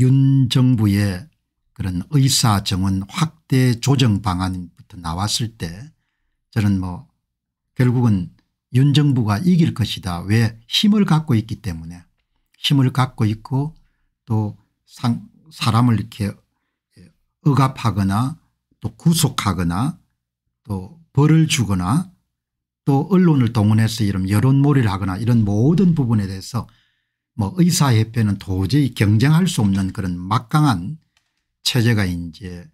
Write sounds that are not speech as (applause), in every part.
윤 정부의 그런 의사 정원 확대 조정 방안부터 나왔을 때 저는 뭐 결국은 윤 정부가 이길 것이다. 왜 힘을 갖고 있기 때문에 힘을 갖고 있고 또 상, 사람을 이렇게 억압하거나 또 구속하거나 또 벌을 주거나 또 언론을 동원해서 이런 여론몰이를 하거나 이런 모든 부분에 대해서 뭐 의사협회는 도저히 경쟁할 수 없는 그런 막강한 체제가 이제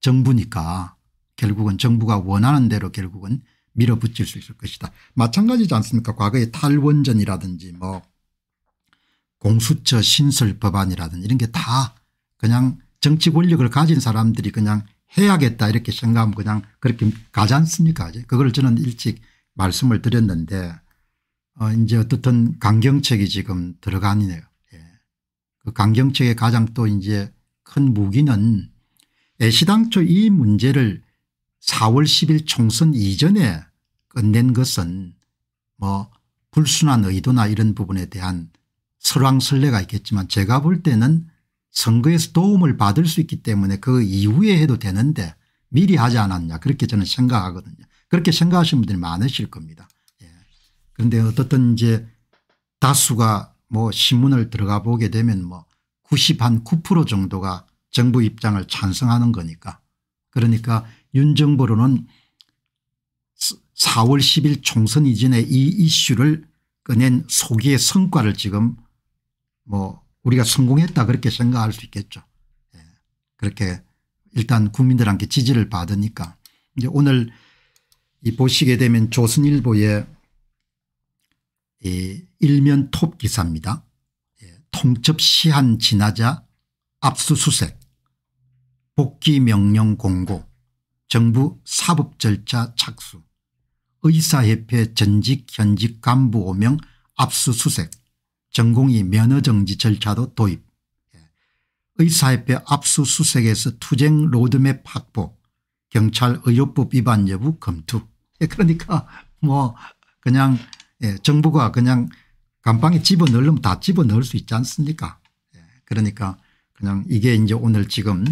정부니까 결국은 정부가 원하는 대로 결국은 밀어붙일 수 있을 것이다. 마찬가지지 않습니까 과거의 탈원전이라든지 뭐 공수처 신설 법안이라든지 이런 게 다 그냥 정치 권력을 가진 사람들이 그냥 해야겠다 이렇게 생각하면 그냥 그렇게 가지 않습니까 그걸 저는 일찍 말씀을 드렸는데 어 이제 어떻든 강경책이 지금 들어가네요. 예. 그 강경책의 가장 또 이제 큰 무기는 애시당초 이 문제를 4월 10일 총선 이전에 끝낸 것은 뭐 불순한 의도나 이런 부분에 대한 설왕설래가 있겠지만 제가 볼 때는 선거에서 도움을 받을 수 있기 때문에 그 이후에 해도 되는데 미리 하지 않았냐 그렇게 저는 생각하거든요. 그렇게 생각하시는 분들이 많으실 겁니다. 그런데 어떻든 이제 다수가 뭐 신문을 들어가 보게 되면 뭐 90 한 9% 정도가 정부 입장을 찬성하는 거니까 그러니까 윤 정부로는 4월 10일 총선 이전에 이 이슈를 꺼낸 소기의 성과를 지금 뭐 우리가 성공했다 그렇게 생각할 수 있겠죠. 예. 그렇게 일단 국민들한테 지지를 받으니까 이제 오늘 이 보시게 되면 조선일보에 예, 일면 톱 기사입니다. 예, 통첩 시한 지나자 압수수색 복귀 명령 공고 정부 사법 절차 착수 의사협회 전직 현직 간부 5명 압수수색 전공이 면허정지 절차도 도입 예, 의사협회 압수수색에서 투쟁 로드맵 확보 경찰 의료법 위반 여부 검토 그러니까 뭐 그냥 예, 정부가 그냥 감방에 집어넣으려면 다 집어넣을 수 있지 않습니까 예, 그러니까 그냥 이게 이제 오늘 지금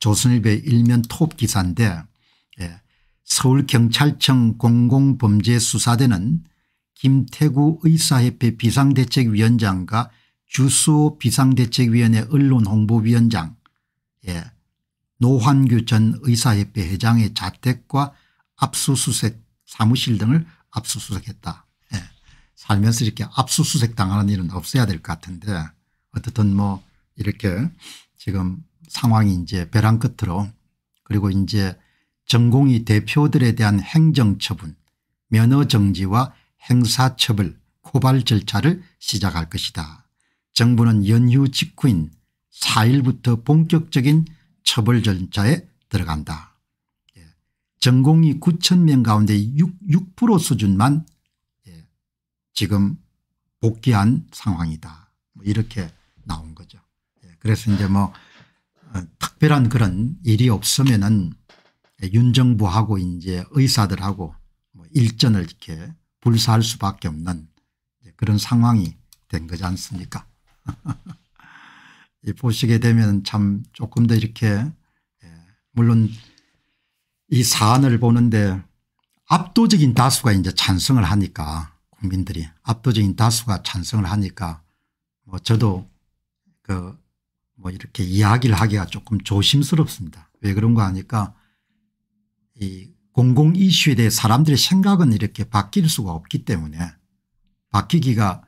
조선일보의 일면 톱 기사인데 예, 서울경찰청 공공범죄수사대는 김태구 의사협회 비상대책위원장과 주수호 비상대책위원회 언론홍보위원장 예, 노환규 전 의사협회 회장의 자택과 압수수색 사무실 등을 압수수색했다. 살면서 이렇게 압수수색 당하는 일은 없어야 될 것 같은데 어떻든 뭐 이렇게 지금 상황이 이제 벼랑 끝으로 그리고 이제 전공이 대표들에 대한 행정처분 면허 정지와 행사처벌 고발 절차를 시작할 것이다. 정부는 연휴 직후인 4일부터 본격적인 처벌 절차에 들어간다. 예. 전공이 9천 명 가운데 6, 6% 수준만 지금 복귀한 상황이다. 뭐 이렇게 나온 거죠. 예, 그래서 이제 뭐 어, 특별한 그런 일이 없으면은 윤정부하고 이제 의사들하고 뭐 일전을 이렇게 불사할 수밖에 없는 그런 상황이 된 거지 않습니까? (laughs) 보시게 되면 참 조금 더 이렇게 예, 물론 이 사안을 보는데 압도적인 다수가 이제 찬성을 하니까 국민들이 압도적인 다수가 찬성을 하니까 뭐 저도 그 뭐 이렇게 이야기를 하기가 조금 조심스럽습니다. 왜 그런가 하니까 이 공공 이슈에 대해 사람들의 생각은 이렇게 바뀔 수가 없기 때문에 바뀌기가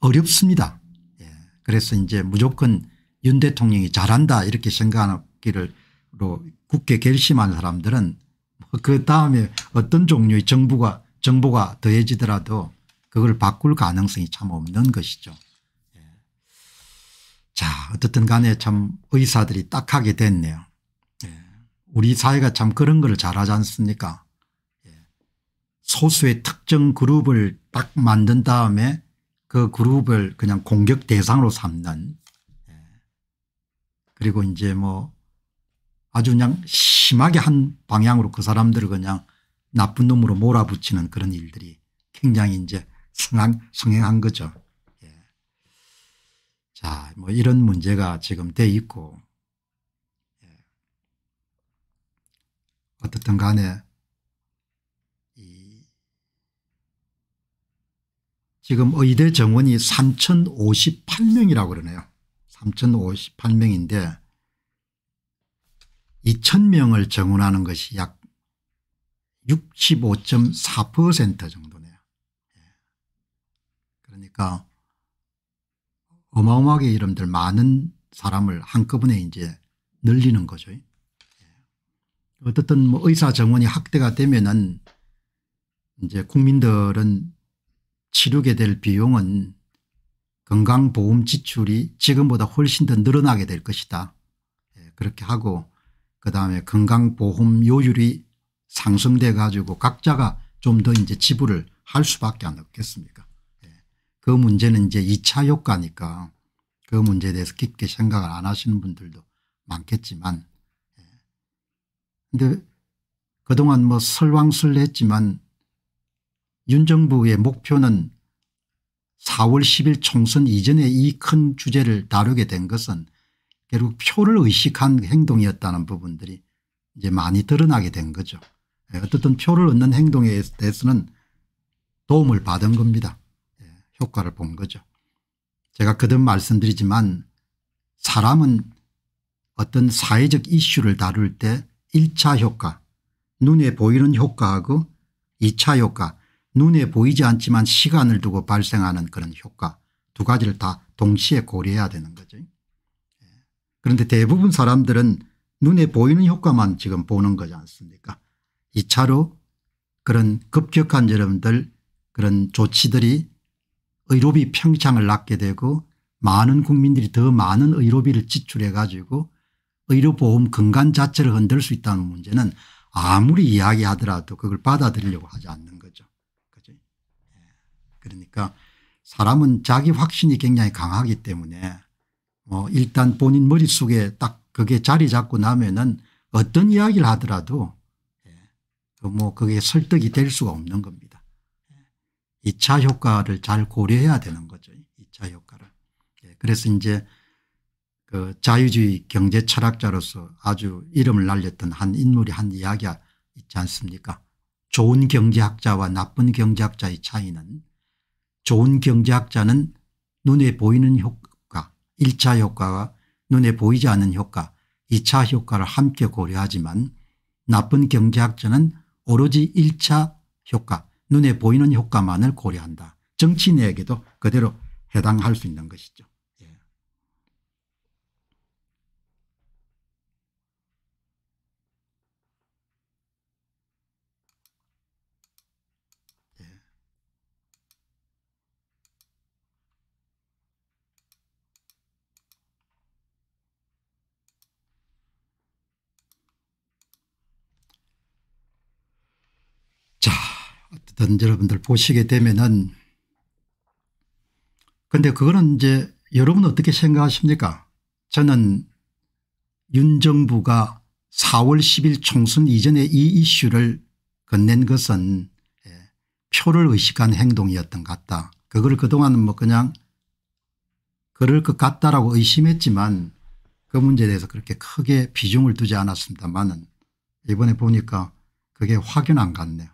어렵습니다. 예. 그래서 이제 무조건 윤 대통령이 잘한다 이렇게 생각하기를 굳게 결심한 사람들은 뭐 그 다음에 어떤 종류의 정부가 정보가 더해지더라도 그걸 바꿀 가능성이 참 없는 것이죠. 예. 자 어떻든 간에 참 의사들이 딱하게 됐네요. 예. 우리 사회가 참 그런 걸 잘하지 않습니까 예. 소수의 특정 그룹을 딱 만든 다음에 그 그룹을 그냥 공격 대상으로 삼는 그리고 이제 뭐 아주 그냥 심하게 한 방향으로 그 사람들을 그냥 나쁜 놈으로 몰아붙이는 그런 일들이 굉장히 이제 성한, 성행한 거죠. 예. 자, 뭐 이런 문제가 지금 돼 있고, 예. 어떻든 간에, 지금 의대 정원이 3,058명이라고 그러네요. 3,058명인데 2,000명을 정원하는 것이 약 65.4% 정도 보니까 어마어마하게 이름들 많은 사람을 한꺼번에 이제 늘리는 거죠. 예. 어떻든 뭐 의사 정원이 확대가 되면은 이제 국민들은 치르게 될 비용은 건강보험 지출이 지금보다 훨씬 더 늘어나게 될 것이다. 예, 그렇게 하고 그다음에 건강보험 요율이 상승돼 가지고 각자가 좀 더 이제 지불을 할 수밖에 안 없겠습니까 그 문제는 이제 2차 효과니까 그 문제에 대해서 깊게 생각을 안 하시는 분들도 많겠지만 예. 근데 그동안 뭐 설왕설래했지만 윤 정부의 목표는 4월 10일 총선 이전에 이 큰 주제를 다루게 된 것은 결국 표를 의식한 행동이었다는 부분들이 이제 많이 드러나게 된 거죠. 예, 어쨌든 표를 얻는 행동에 대해서는 도움을 받은 겁니다. 효과를 본 거죠. 제가 거듭 말씀드리지만 사람은 어떤 사회적 이슈를 다룰 때 1차 효과 눈에 보이는 효과하고 2차 효과 눈에 보이지 않지만 시간을 두고 발생하는 그런 효과 두 가지를 다 동시에 고려해야 되는 거죠. 예. 그런데 대부분 사람들은 눈에 보이는 효과만 지금 보는 거지 않습니까 2차로 그런 급격한 여러분들 그런 조치들이 의료비 평창을 낳게 되고 많은 국민들이 더 많은 의료비를 지출해 가지고 의료보험 건강 자체를 흔들 수 있다는 문제는 아무리 이야기하더라도 그걸 받아들이려고 하지 않는 거죠. 그죠? 예. 그러니까 사람은 자기 확신이 굉장히 강하기 때문에 뭐 일단 본인 머릿속에 딱 그게 자리 잡고 나면은 어떤 이야기를 하더라도 예. 뭐 그게 설득이 될 수가 없는 겁니다. 2차 효과를 잘 고려해야 되는 거죠. 2차 효과를. 예, 그래서 이제 그 자유주의 경제 철학자로서 아주 이름을 날렸던 한 인물이 한 이야기가 있지 않습니까? 좋은 경제학자와 나쁜 경제학자의 차이는 좋은 경제학자는 눈에 보이는 효과 1차 효과와 눈에 보이지 않는 효과 2차 효과를 함께 고려하지만 나쁜 경제학자는 오로지 1차 효과 눈에 보이는 효과만을 고려한다. 정치인에게도 그대로 해당할 수 있는 것이죠. 어쨌 여러분들 보시게 되면은 근데 그거는 이제 여러분 어떻게 생각하십니까 저는 윤 정부가 4월 10일 총선 이전에 이 이슈를 건넨 것은 예, 표를 의식한 행동이었던 것 같다. 그걸 그동안은 뭐 그냥 그럴 것 같다라고 의심했지만 그 문제에 대해서 그렇게 크게 비중을 두지 않았습니다만은 이번에 보니까 그게 확연한 것 같네요.